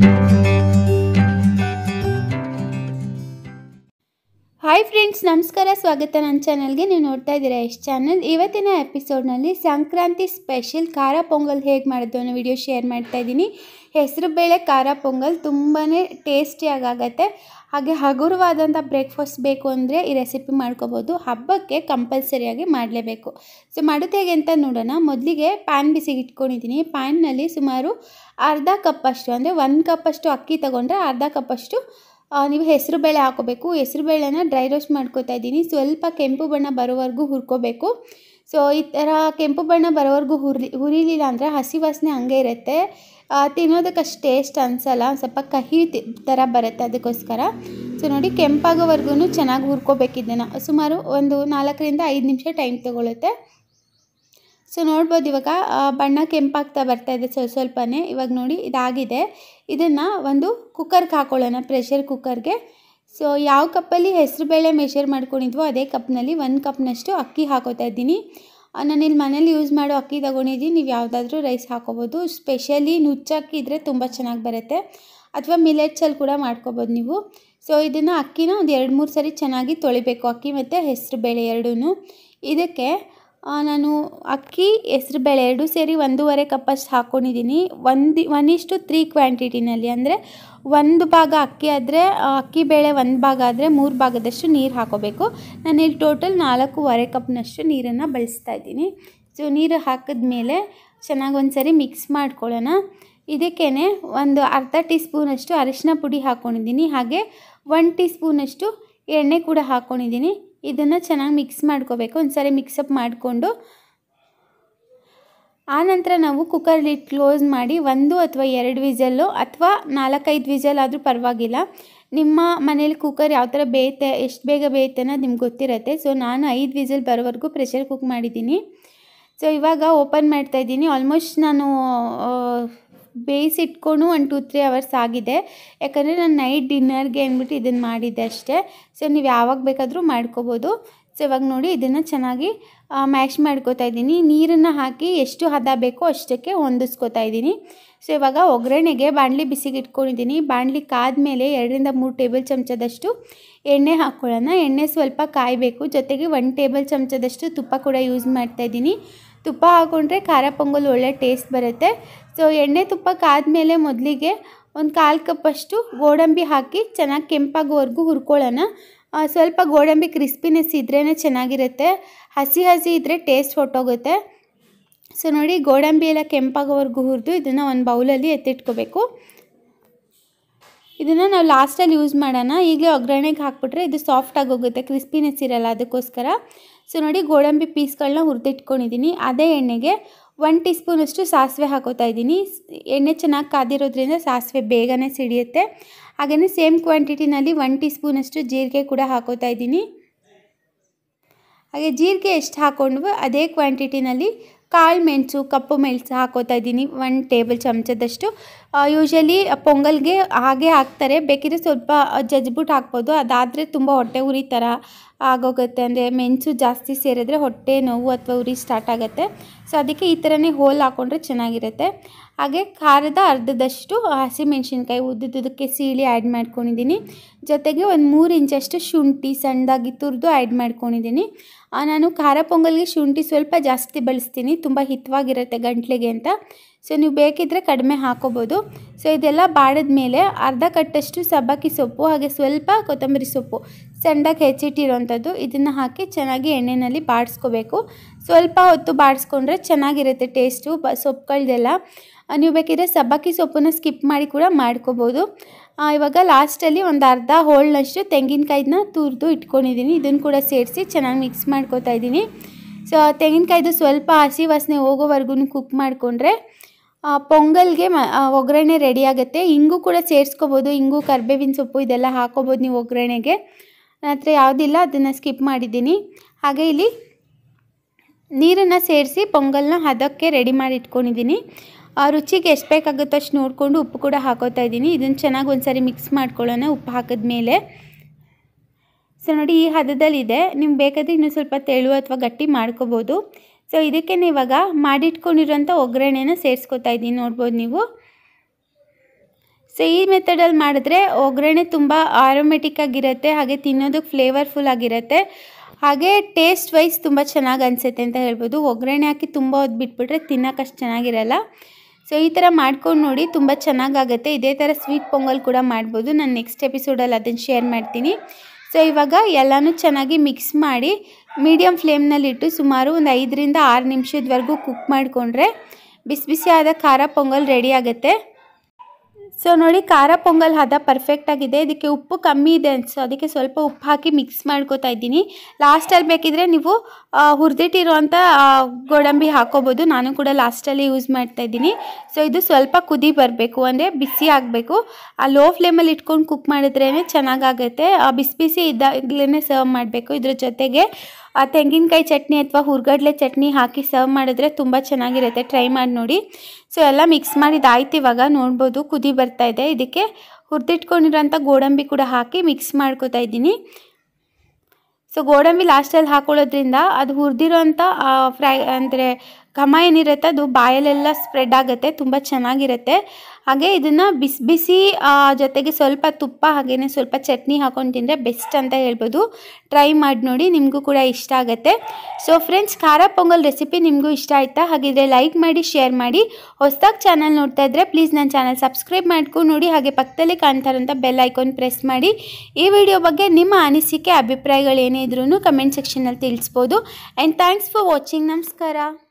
you. Mm-hmm. Friends ನಮಸ್ಕಾರ ಸ್ವಾಗತ ನನ್ನ ಚಾನಲ್ಗೆ ನೀವು ನೋಡ್ತಾ ಇದ್ದೀರಾ ಎಷ್ಟು ಚಾನಲ್ ಇವತ್ತಿನ ಎಪಿಸೋಡ್ನಲ್ಲಿ ಸಂಕ್ರಾಂತಿ ಸ್ಪೆಷಲ್ ಖಾರ ಪೊಂಗಲ್ ಹೇಗೆ ಮಾಡೋದು ಅನ್ನೋ ವಿಡಿಯೋ ಶೇರ್ ಮಾಡ್ತಾ ಇದ್ದೀನಿ ಹೆಸರು ಬೇಳೆ ಖಾರ ಪೊಂಗಲ್ ತುಂಬಾ ಟೇಸ್ಟಿಯಾಗತ್ತೆ ಹಾಗೆ ಹಗುರವಾದಂಥ ಬ್ರೇಕ್ಫಾಸ್ಟ್ ಬೇಕು ಅಂದರೆ ಈ ರೆಸಿಪಿ ಮಾಡ್ಕೋಬೋದು ಹಬ್ಬಕ್ಕೆ ಕಂಪಲ್ಸರಿಯಾಗಿ ಮಾಡಲೇಬೇಕು ಸೊ ಮಾಡೋದು ಹೇಗೆ ಅಂತ ನೋಡೋಣ ಮೊದಲಿಗೆ ಪ್ಯಾನ್ ಬಿಸಿಗೆ ಇಟ್ಕೊಂಡಿದ್ದೀನಿ ಪ್ಯಾನ್ನಲ್ಲಿ ಸುಮಾರು ಅರ್ಧ ಕಪ್ಪಷ್ಟು ಅಂದರೆ ಒಂದು ಕಪ್ಪಷ್ಟು ಅಕ್ಕಿ ತಗೊಂಡ್ರೆ ಅರ್ಧ ಕಪ್ಪಷ್ಟು ನೀವು ಹೆಸರು ಬೇಳೆ ಹಾಕೋಬೇಕು ಹೆಸರು ಬೇಳೆನ ಡ್ರೈ ರೋಸ್ಟ್ ಮಾಡ್ಕೋತಾ ಇದ್ದೀನಿ ಸ್ವಲ್ಪ ಕೆಂಪು ಬಣ್ಣ ಬರೋವರೆಗೂ ಹುರ್ಕೋಬೇಕು ಸೊ ಈ ಥರ ಕೆಂಪು ಬಣ್ಣ ಬರೋವರೆಗೂ ಹುರಿ ಹುರಿಲಿಲ್ಲ ಅಂದರೆ ಹಸಿ ವಾಸನೆ ಹಂಗೆ ಇರುತ್ತೆ ತಿನ್ನೋದಕ್ಕೆ ಅಷ್ಟು ಟೇಸ್ಟ್ ಅನಿಸಲ್ಲ ಸ್ವಲ್ಪ ಕಹಿ ಥರ ಬರುತ್ತೆ ಅದಕ್ಕೋಸ್ಕರ ಸೊ ನೋಡಿ ಕೆಂಪಾಗೋವರೆಗೂ ಚೆನ್ನಾಗಿ ಹುರ್ಕೋಬೇಕಿದ್ದೇನೆ ಸುಮಾರು ಒಂದು ನಾಲ್ಕರಿಂದ ಐದು ನಿಮಿಷ ಟೈಮ್ ತೊಗೊಳುತ್ತೆ ಸೊ ನೋಡ್ಬೋದು ಇವಾಗ ಬಣ್ಣ ಕೆಂಪಾಗ್ತಾ ಬರ್ತಾ ಇದೆ ಸ್ವಲ್ಪ ಸ್ವಲ್ಪನೇ ಇವಾಗ ನೋಡಿ ಇದಾಗಿದೆ ಇದನ್ನು ಒಂದು ಕುಕ್ಕರ್ಗೆ ಹಾಕೊಳ್ಳೋಣ ಪ್ರೆಷರ್ ಕುಕ್ಕರ್ಗೆ ಸೊ ಯಾವ ಕಪ್ಪಲ್ಲಿ ಹೆಸರು ಬೇಳೆ ಮೆಷರ್ ಮಾಡ್ಕೊಂಡಿದ್ವೋ ಅದೇ ಕಪ್ನಲ್ಲಿ ಒಂದು ಕಪ್ನಷ್ಟು ಅಕ್ಕಿ ಹಾಕೋತಾ ಇದ್ದೀನಿ ನಾನು ಇಲ್ಲಿ ಮನೇಲಿ ಯೂಸ್ ಮಾಡೋ ಅಕ್ಕಿ ತಗೊಂಡಿದ್ದೀನಿ ನೀವು ಯಾವುದಾದ್ರೂ ರೈಸ್ ಹಾಕೋಬೋದು ಸ್ಪೆಷಲಿ ನುಚ್ಚಕ್ಕಿ ಇದ್ದರೆ ತುಂಬ ಚೆನ್ನಾಗಿ ಬರುತ್ತೆ ಅಥವಾ ಮಿಲೆಟ್ಸಲ್ಲಿ ಕೂಡ ಮಾಡ್ಕೋಬೋದು ನೀವು ಸೊ ಇದನ್ನು ಅಕ್ಕಿನ ಒಂದು ಎರಡು ಮೂರು ಸರಿ ಚೆನ್ನಾಗಿ ತೊಳಿಬೇಕು ಅಕ್ಕಿ ಮತ್ತು ಹೆಸರು ಬೇಳೆ ಎರಡೂ ಇದಕ್ಕೆ ನಾನು ಅಕ್ಕಿ ಹೆಸ್ರು ಬೇಳೆ ಎರಡೂ ಸೇರಿ ಒಂದೂವರೆ ಕಪ್ಪಷ್ಟು ಹಾಕ್ಕೊಂಡಿದ್ದೀನಿ ಒಂದು ಒನ್ ಇಷ್ಟು ತ್ರೀ ಕ್ವಾಂಟಿಟಿನಲ್ಲಿ ಅಂದರೆ ಒಂದು ಭಾಗ ಅಕ್ಕಿ ಆದರೆ ಅಕ್ಕಿ ಬೇಳೆ ಒಂದು ಭಾಗ ಆದರೆ ಮೂರು ಭಾಗದಷ್ಟು ನೀರು ಹಾಕೋಬೇಕು ನಾನಿಲ್ಲಿ ಟೋಟಲ್ ನಾಲ್ಕೂವರೆ ಕಪ್ನಷ್ಟು ನೀರನ್ನು ಬಳಸ್ತಾ ಇದ್ದೀನಿ ಸೊ ನೀರು ಹಾಕಿದ ಮೇಲೆ ಚೆನ್ನಾಗಿ ಒಂದು ಸರಿ ಮಿಕ್ಸ್ ಮಾಡ್ಕೊಳ್ಳೋಣ ಇದಕ್ಕೇ ಒಂದು ಅರ್ಧ ಟೀ ಸ್ಪೂನಷ್ಟು ಅರಿಶಿನ ಪುಡಿ ಹಾಕ್ಕೊಂಡಿದ್ದೀನಿ ಹಾಗೆ ಒನ್ ಟೀ ಸ್ಪೂನಷ್ಟು ಎಣ್ಣೆ ಕೂಡ ಹಾಕ್ಕೊಂಡಿದ್ದೀನಿ ಇದನ್ನು ಚೆನ್ನಾಗಿ ಮಿಕ್ಸ್ ಮಾಡ್ಕೋಬೇಕು ಒಂದು ಸಾರಿ ಮಿಕ್ಸಪ್ ಮಾಡಿಕೊಂಡು ಆನಂತರ ನಾವು ಕುಕ್ಕರ್ಲಿ ಕ್ಲೋಸ್ ಮಾಡಿ ಒಂದು ಅಥವಾ ಎರಡು ವಿಸಲ್ಲು ಅಥವಾ ನಾಲ್ಕೈದು ವಿಸಲ್ ಆದರೂ ಪರವಾಗಿಲ್ಲ ನಿಮ್ಮ ಮನೇಲಿ ಕುಕ್ಕರ್ ಯಾವ ಥರ ಬೇಯುತ್ತೆ ಎಷ್ಟು ಬೇಗ ಬೇಯುತ್ತೆ ಅನ್ನೋದು ನಿಮ್ಗೆ ಗೊತ್ತಿರುತ್ತೆ ಸೊ ನಾನು ಐದು ವಿಸಲ್ ಬರೋವರೆಗೂ ಪ್ರೆಷರ್ ಕುಕ್ ಮಾಡಿದ್ದೀನಿ ಸೊ ಇವಾಗ ಓಪನ್ ಮಾಡ್ತಾ ಆಲ್ಮೋಸ್ಟ್ ನಾನು ಬೇಯಿಸಿಟ್ಕೊಂಡು ಒಂದು ಟೂ ತ್ರೀ ಅವರ್ಸ್ ಆಗಿದೆ ಯಾಕಂದರೆ ನಾನು ನೈಟ್ ಡಿನ್ನರ್ಗೆ ಅಂದ್ಬಿಟ್ಟು ಇದನ್ನು ಮಾಡಿದ್ದೆ ಅಷ್ಟೇ ಸೊ ನೀವು ಯಾವಾಗ ಬೇಕಾದರೂ ಮಾಡ್ಕೋಬೋದು ಸೊ ಇವಾಗ ನೋಡಿ ಇದನ್ನು ಚೆನ್ನಾಗಿ ಮ್ಯಾಶ್ ಮಾಡ್ಕೋತಾ ಇದ್ದೀನಿ ನೀರನ್ನು ಹಾಕಿ ಎಷ್ಟು ಹದ ಬೇಕೋ ಅಷ್ಟಕ್ಕೆ ಹೊಂದಿಸ್ಕೋತಾ ಇದ್ದೀನಿ ಸೊ ಇವಾಗ ಒಗ್ಗರಣೆಗೆ ಬಾಣಲಿ ಬಿಸಿಗೆ ಇಟ್ಕೊಂಡಿದ್ದೀನಿ ಬಾಣಲಿ ಕಾದ್ಮೇಲೆ ಎರಡರಿಂದ ಮೂರು ಟೇಬಲ್ ಚಮಚದಷ್ಟು ಎಣ್ಣೆ ಹಾಕ್ಕೊಳ್ಳೋಣ ಎಣ್ಣೆ ಸ್ವಲ್ಪ ಕಾಯಬೇಕು ಜೊತೆಗೆ ಒಂದು ಟೇಬಲ್ ಚಮಚದಷ್ಟು ತುಪ್ಪ ಕೂಡ ಯೂಸ್ ಮಾಡ್ತಾಯಿದ್ದೀನಿ ತುಪ್ಪ ಹಾಕ್ಕೊಂಡ್ರೆ ಖಾರ ಪೊಂಗಲ್ ಒಳ್ಳೆ ಟೇಸ್ಟ್ ಬರುತ್ತೆ ಸೊ ಎಣ್ಣೆ ತುಪ್ಪ ಮೊದಲಿಗೆ ಒಂದು ಕಾಲು ಕಪ್ಪಷ್ಟು ಗೋಡಂಬಿ ಹಾಕಿ ಚೆನ್ನಾಗಿ ಕೆಂಪಾಗೋವರೆಗೂ ಹುರ್ಕೊಳ್ಳೋಣ ಸ್ವಲ್ಪ ಗೋಡಂಬಿ ಕ್ರಿಸ್ಪಿನೆಸ್ ಇದ್ರೇ ಚೆನ್ನಾಗಿರುತ್ತೆ ಹಸಿ ಹಸಿ ಇದ್ದರೆ ಟೇಸ್ಟ್ ಹೊಟ್ಟೋಗುತ್ತೆ ಸೊ ನೋಡಿ ಗೋಡಂಬಿ ಎಲ್ಲ ಕೆಂಪಾಗೋವರೆಗೂ ಹುರಿದು ಇದನ್ನು ಒಂದು ಬೌಲಲ್ಲಿ ಎತ್ತಿಟ್ಕೋಬೇಕು ಇದನ್ನು ನಾವು ಲಾಸ್ಟಲ್ಲಿ ಯೂಸ್ ಮಾಡೋಣ ಈಗಲೇ ಒಗ್ಗರಣೆಗೆ ಹಾಕ್ಬಿಟ್ರೆ ಇದು ಸಾಫ್ಟ್ ಆಗೋಗುತ್ತೆ ಕ್ರಿಸ್ಪಿನೆಸ್ ಇರಲ್ಲ ಅದಕ್ಕೋಸ್ಕರ ಸೊ ನೋಡಿ ಗೋಡಂಬಿ ಪೀಸ್ಗಳನ್ನ ಹುರಿದಿಟ್ಕೊಂಡಿದ್ದೀನಿ ಅದೇ ಎಣ್ಣೆಗೆ ಒನ್ ಟೀ ಸ್ಪೂನಷ್ಟು ಸಾಸಿವೆ ಹಾಕೋತಾ ಇದ್ದೀನಿ ಎಣ್ಣೆ ಚೆನ್ನಾಗಿ ಕಾದಿರೋದ್ರಿಂದ ಸಾಸಿವೆ ಬೇಗನೆ ಸಿಡಿಯುತ್ತೆ ಹಾಗೆಯೇ ಸೇಮ್ ಕ್ವಾಂಟಿಟಿನಲ್ಲಿ ಒನ್ ಟೀ ಸ್ಪೂನಷ್ಟು ಜೀರಿಗೆ ಕೂಡ ಹಾಕೋತಾ ಇದ್ದೀನಿ ಹಾಗೆ ಜೀರಿಗೆ ಎಷ್ಟು ಹಾಕ್ಕೊಂಡ್ವು ಅದೇ ಕ್ವಾಂಟಿಟಿನಲ್ಲಿ ಕಾಳು ಮೆಣಸು ಕಪ್ಪು ಮೆಣಸು ಹಾಕೋತಾ ಇದ್ದೀನಿ ಒನ್ ಟೇಬಲ್ ಚಮಚದಷ್ಟು ಯೂಶಲಿ ಪೊಂಗಲ್ಗೆ ಹಾಗೆ ಹಾಕ್ತಾರೆ ಬೇಕಿದ್ರೆ ಸ್ವಲ್ಪ ಜಜ್ಬಿಟ್ಟು ಹಾಕ್ಬೋದು ಅದಾದರೆ ತುಂಬ ಹೊಟ್ಟೆ ಉರಿ ಥರ ಆಗೋಗುತ್ತೆ ಅಂದರೆ ಮೆಣಸು ಜಾಸ್ತಿ ಸೇರಿದ್ರೆ ಹೊಟ್ಟೆ ನೋವು ಅಥವಾ ಉರಿ ಸ್ಟಾರ್ಟ್ ಆಗುತ್ತೆ ಸೊ ಅದಕ್ಕೆ ಈ ಥರನೇ ಹೋಲ್ ಹಾಕ್ಕೊಂಡ್ರೆ ಚೆನ್ನಾಗಿರುತ್ತೆ ಹಾಗೆ ಖಾರದ ಅರ್ಧದಷ್ಟು ಹಸಿಮೆಣ್ಸಿನ್ಕಾಯಿ ಉದ್ದಿದ್ದಕ್ಕೆ ಸೀಳಿ ಆ್ಯಡ್ ಮಾಡ್ಕೊಂಡಿದ್ದೀನಿ ಜೊತೆಗೆ ಒಂದು ಮೂರು ಇಂಚಷ್ಟು ಶುಂಠಿ ಸಣ್ಣದಾಗಿ ತುರಿದು ಆ್ಯಡ್ ಮಾಡ್ಕೊಂಡಿದ್ದೀನಿ ನಾನು ಖಾರ ಪೊಂಗಲ್ಗೆ ಶುಂಠಿ ಸ್ವಲ್ಪ ಜಾಸ್ತಿ ಬಳಸ್ತೀನಿ ತುಂಬ ಹಿತವಾಗಿರುತ್ತೆ ಗಂಟ್ಲಿಗೆ ಅಂತ ಸೊ ನೀವು ಬೇಕಿದ್ದರೆ ಕಡಿಮೆ ಹಾಕೋಬೋದು ಸೊ ಇದೆಲ್ಲ ಬಾಡಿದ ಮೇಲೆ ಅರ್ಧ ಕಟ್ಟಷ್ಟು ಸಬ್ಬಕ್ಕಿ ಸೊಪ್ಪು ಹಾಗೆ ಸ್ವಲ್ಪ ಕೊತ್ತಂಬರಿ ಸೊಪ್ಪು ಸಂಡಕ್ಕೆ ಹೆಚ್ಚಿಟ್ಟಿರೋವಂಥದ್ದು ಇದನ್ನು ಹಾಕಿ ಚೆನ್ನಾಗಿ ಎಣ್ಣೆಯಲ್ಲಿ ಬಾಡಿಸ್ಕೋಬೇಕು ಸ್ವಲ್ಪ ಹೊತ್ತು ಬಾಡಿಸ್ಕೊಂಡ್ರೆ ಚೆನ್ನಾಗಿರುತ್ತೆ ಟೇಸ್ಟು ಬ ಸೊಪ್ಪುಗಳ್ದೆಲ್ಲ ನೀವು ಬೇಕಿದ್ರೆ ಸಬ್ಬಕ್ಕಿ ಸೊಪ್ಪನ್ನು ಸ್ಕಿಪ್ ಮಾಡಿ ಕೂಡ ಮಾಡ್ಕೋಬೋದು ಇವಾಗ ಲಾಸ್ಟಲ್ಲಿ ಒಂದು ಅರ್ಧ ಹೋಳಿನಷ್ಟು ತೆಂಗಿನಕಾಯ್ದನ್ನ ತುರಿದು ಇಟ್ಕೊಂಡಿದ್ದೀನಿ ಇದನ್ನು ಕೂಡ ಸೇರಿಸಿ ಚೆನ್ನಾಗಿ ಮಿಕ್ಸ್ ಮಾಡ್ಕೋತಾ ಇದ್ದೀನಿ ಸೊ ತೆಂಗಿನಕಾಯ್ದು ಸ್ವಲ್ಪ ಹಸಿ ವಾಸನೆ ಹೋಗೋವರೆಗೂ ಕುಕ್ ಮಾಡಿಕೊಂಡ್ರೆ ಪೊಂಗಲ್ಗೆ ಮ ಒಗ್ಗರಣೆ ರೆಡಿ ಆಗುತ್ತೆ ಹಿಂಗೂ ಕೂಡ ಸೇರಿಸ್ಕೋಬೋದು ಹಿಂಗೂ ಕರ್ಬೇವಿನ ಸೊಪ್ಪು ಇದೆಲ್ಲ ಹಾಕೋಬೋದು ನೀವು ಒಗ್ಗರಣೆಗೆ ನನ್ನ ಹತ್ರ ಯಾವುದಿಲ್ಲ ಅದನ್ನು ಸ್ಕಿಪ್ ಮಾಡಿದ್ದೀನಿ ಹಾಗೆ ಇಲ್ಲಿ ನೀರನ್ನು ಸೇರಿಸಿ ಪೊಂಗಲ್ನ ಹದಕ್ಕೆ ರೆಡಿ ಮಾಡಿ ಇಟ್ಕೊಂಡಿದ್ದೀನಿ ಆ ರುಚಿಗೆ ಎಷ್ಟು ಬೇಕಾಗುತ್ತೋ ಅಷ್ಟು ನೋಡಿಕೊಂಡು ಉಪ್ಪು ಕೂಡ ಹಾಕೋತಾ ಇದ್ದೀನಿ ಇದನ್ನು ಚೆನ್ನಾಗಿ ಒಂದ್ಸರಿ ಮಿಕ್ಸ್ ಮಾಡ್ಕೊಳ್ಳೋಣ ಉಪ್ಪು ಹಾಕಿದ ಮೇಲೆ ಸೊ ನೋಡಿ ಈ ಹದದಲ್ಲಿದೆ ನಿಮ್ಗೆ ಬೇಕಾದ್ರೆ ಇನ್ನೂ ಸ್ವಲ್ಪ ತೆಳು ಅಥವಾ ಗಟ್ಟಿ ಮಾಡ್ಕೋಬೋದು ಸೊ ಇದಕ್ಕೆ ಇವಾಗ ಮಾಡಿಟ್ಕೊಂಡಿರೋಂಥ ಒಗ್ಗರಣೆನ ಸೇರಿಸ್ಕೊತಾ ಇದ್ದೀನಿ ನೋಡ್ಬೋದು ನೀವು ಸೊ ಈ ಮೆಥಡಲ್ಲಿ ಮಾಡಿದ್ರೆ ಒಗ್ಗರಣೆ ತುಂಬ ಆರೋಮೆಟಿಕ್ ಆಗಿರುತ್ತೆ ಹಾಗೆ ತಿನ್ನೋದಕ್ಕೆ ಫ್ಲೇವರ್ಫುಲ್ ಆಗಿರುತ್ತೆ ಹಾಗೆ ಟೇಸ್ಟ್ ವೈಸ್ ತುಂಬ ಚೆನ್ನಾಗಿ ಅನಿಸುತ್ತೆ ಅಂತ ಹೇಳ್ಬೋದು ಒಗ್ಗರಣೆ ಹಾಕಿ ತುಂಬ ಹೊತ್ತು ಬಿಟ್ಬಿಟ್ರೆ ತಿನ್ನೋಕ್ಕಷ್ಟು ಚೆನ್ನಾಗಿರಲ್ಲ ಸೊ ಈ ಥರ ಮಾಡ್ಕೊಂಡು ನೋಡಿ ತುಂಬ ಚೆನ್ನಾಗಾಗುತ್ತೆ ಇದೇ ಥರ ಸ್ವೀಟ್ ಪೊಂಗಲ್ ಕೂಡ ಮಾಡ್ಬೋದು ನಾನು ನೆಕ್ಸ್ಟ್ ಎಪಿಸೋಡಲ್ಲಿ ಅದನ್ನು ಶೇರ್ ಮಾಡ್ತೀನಿ ಸೊ ಇವಾಗ ಎಲ್ಲನೂ ಚೆನ್ನಾಗಿ ಮಿಕ್ಸ್ ಮಾಡಿ ಮೀಡಿಯಮ್ ಫ್ಲೇಮ್ನಲ್ಲಿಟ್ಟು ಸುಮಾರು ಒಂದು ಐದರಿಂದ ಆರು ನಿಮಿಷದವರೆಗೂ ಕುಕ್ ಮಾಡಿಕೊಂಡ್ರೆ ಬಿಸಿ ಬಿಸಿಯಾದ ಖಾರ ಪೊಂಗಲ್ ರೆಡಿ ಆಗುತ್ತೆ ಸೊ ನೋಡಿ ಖಾರ ಪೊಂಗಲ್ ಹದ ಪರ್ಫೆಕ್ಟಾಗಿದೆ ಇದಕ್ಕೆ ಉಪ್ಪು ಕಮ್ಮಿ ಇದೆ ಅನಿಸು ಅದಕ್ಕೆ ಸ್ವಲ್ಪ ಉಪ್ಪು ಹಾಕಿ ಮಿಕ್ಸ್ ಮಾಡ್ಕೋತಾ ಇದ್ದೀನಿ ಲಾಸ್ಟಲ್ಲಿ ಬೇಕಿದ್ರೆ ನೀವು ಹುರಿದಿಟ್ಟಿರುವಂಥ ಗೋಡಂಬಿ ಹಾಕೋಬೋದು ನಾನು ಕೂಡ ಲಾಸ್ಟಲ್ಲಿ ಯೂಸ್ ಮಾಡ್ತಾ ಇದ್ದೀನಿ ಸೊ ಇದು ಸ್ವಲ್ಪ ಕುದಿ ಬರಬೇಕು ಅಂದರೆ ಬಿಸಿ ಆಗಬೇಕು ಆ ಲೋ ಫ್ಲೇಮಲ್ಲಿ ಇಟ್ಕೊಂಡು ಕುಕ್ ಮಾಡಿದ್ರೇ ಚೆನ್ನಾಗಾಗುತ್ತೆ ಬಿಸಿ ಬಿಸಿ ಇದ್ದಾಗಲೇ ಸರ್ವ್ ಮಾಡಬೇಕು ಇದ್ರ ಜೊತೆಗೆ ತೆಂಗಿನಕಾಯಿ ಚಟ್ನಿ ಅಥವಾ ಹುರ್ಗಡ್ಲೆ ಚಟ್ನಿ ಹಾಕಿ ಸರ್ವ್ ಮಾಡಿದ್ರೆ ತುಂಬ ಚೆನ್ನಾಗಿರುತ್ತೆ ಟ್ರೈ ಮಾಡಿ ನೋಡಿ ಸೊ ಎಲ್ಲ ಮಿಕ್ಸ್ ಮಾಡಿದಾಯ್ತು ಇವಾಗ ನೋಡ್ಬೋದು ಕುದಿ ಬರ್ತಾ ಇದೆ ಇದಕ್ಕೆ ಹುರಿದಿಟ್ಕೊಂಡಿರೋಂಥ ಗೋಡಂಬಿ ಕೂಡ ಹಾಕಿ ಮಿಕ್ಸ್ ಮಾಡ್ಕೋತಾ ಇದ್ದೀನಿ ಸೊ ಗೋಡಂಬಿ ಲಾಸ್ಟಲ್ಲಿ ಹಾಕೊಳ್ಳೋದ್ರಿಂದ ಅದು ಹುರಿದಿರೋಂಥ ಫ್ರೈ ಅಂದರೆ ಘಮ ಏನಿರುತ್ತೆ ಅದು ಬಾಯಲ್ಲೆಲ್ಲ ಸ್ಪ್ರೆಡ್ ಆಗುತ್ತೆ ತುಂಬ ಚೆನ್ನಾಗಿರುತ್ತೆ ಹಾಗೆ ಇದನ್ನು ಬಿಸಿ ಬಿಸಿ ಜೊತೆಗೆ ಸ್ವಲ್ಪ ತುಪ್ಪ ಹಾಗೆಯೇ ಸ್ವಲ್ಪ ಚಟ್ನಿ ಹಾಕೊಂಡು ತಿಂದರೆ ಬೆಸ್ಟ್ ಅಂತ ಹೇಳ್ಬೋದು ಟ್ರೈ ಮಾಡಿ ನೋಡಿ ನಿಮಗೂ ಕೂಡ ಇಷ್ಟ ಆಗುತ್ತೆ ಸೊ ಫ್ರೆಂಡ್ಸ್ ಖಾರ ಪೊಂಗಲ್ ರೆಸಿಪಿ ನಿಮಗೂ ಇಷ್ಟ ಆಯಿತಾ ಹಾಗಿದ್ರೆ ಲೈಕ್ ಮಾಡಿ ಶೇರ್ ಮಾಡಿ ಹೊಸದಾಗಿ ಚಾನಲ್ ನೋಡ್ತಾ ಇದ್ದರೆ ಪ್ಲೀಸ್ ನನ್ನ ಚಾನಲ್ ಸಬ್ಸ್ಕ್ರೈಬ್ ಮಾಡ್ಕೊಂಡು ನೋಡಿ ಹಾಗೆ ಪಕ್ಕದಲ್ಲಿ ಕಾಣ್ತಾರಂಥ ಬೆಲ್ ಐಕಾನ್ ಪ್ರೆಸ್ ಮಾಡಿ ಈ ವಿಡಿಯೋ ಬಗ್ಗೆ ನಿಮ್ಮ ಅನಿಸಿಕೆ ಅಭಿಪ್ರಾಯಗಳು ಏನೇ ಇದ್ರೂ ಕಮೆಂಟ್ ಸೆಕ್ಷನಲ್ಲಿ ತಿಳಿಸ್ಬೋದು ಆ್ಯಂಡ್ ಥ್ಯಾಂಕ್ಸ್ ಫಾರ್ ವಾಚಿಂಗ್ ನಮಸ್ಕಾರ